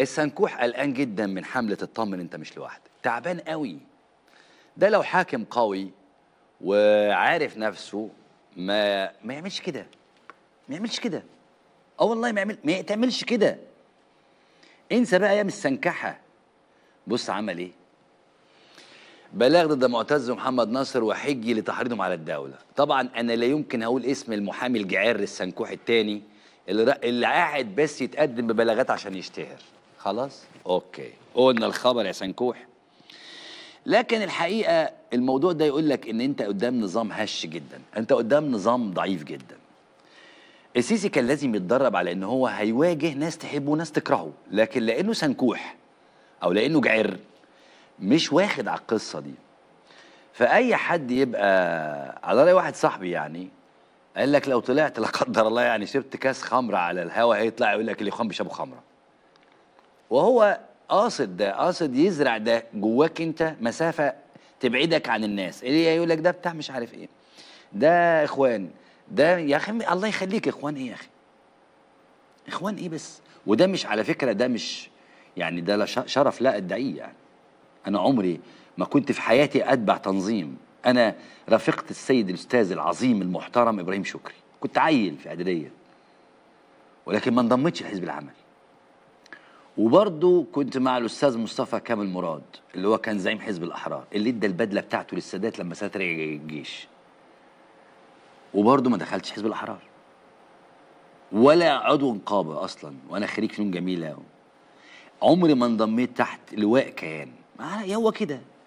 السنكوح قلقان جدا من حملة اطمن انت مش لوحدك تعبان قوي ده لو حاكم قوي وعارف نفسه ما ما يعملش كده ما يعملش كده اه والله ما يعمل ما تعملش كده انسى بقى ايام السنكحه بص عمل ايه بلاغ ضد معتز محمد ناصر وحجي لتحريضهم على الدولة طبعا أنا لا يمكن اقول اسم المحامي الجعار السنكوح التاني اللي, اللي قاعد بس يتقدم ببلاغات عشان يشتهر خلاص اوكي قلنا الخبر يا سنكوح لكن الحقيقه الموضوع ده يقول لك ان انت قدام نظام هش جدا انت قدام نظام ضعيف جدا السيسي كان لازم يتدرب على ان هو هيواجه ناس تحبه وناس تكرهه لكن لانه سنكوح او لانه جعر مش واخد على القصه دي فاي حد يبقى على راي واحد صاحبي يعني قال لك لو طلعت لا قدر الله يعني شربت كاس خمره على الهوا هيطلع يقول لك اللي خم بيشربوا خمره وهو قاصد ده قاصد يزرع ده جواك انت مسافه تبعدك عن الناس اللي يقول لك ده بتاع مش عارف ايه ده اخوان ده يا اخي الله يخليك اخوان ايه يا اخي اخوان ايه بس وده مش على فكره ده مش يعني ده شرف لا ادعيه يعني انا عمري ما كنت في حياتي اتبع تنظيم انا رافقت السيد الاستاذ العظيم المحترم ابراهيم شكري كنت عيل في اعداديه ولكن ما انضمتش لحزب العمل وبرضه كنت مع الاستاذ مصطفى كامل مراد اللي هو كان زعيم حزب الاحرار اللي ادى البدله بتاعته للسادات لما سادات رجع الجيش وبرضه ما دخلتش حزب الاحرار ولا عضو نقابه اصلا وانا خريج فنون جميله عمري ما انضميت تحت لواء كيان هو كده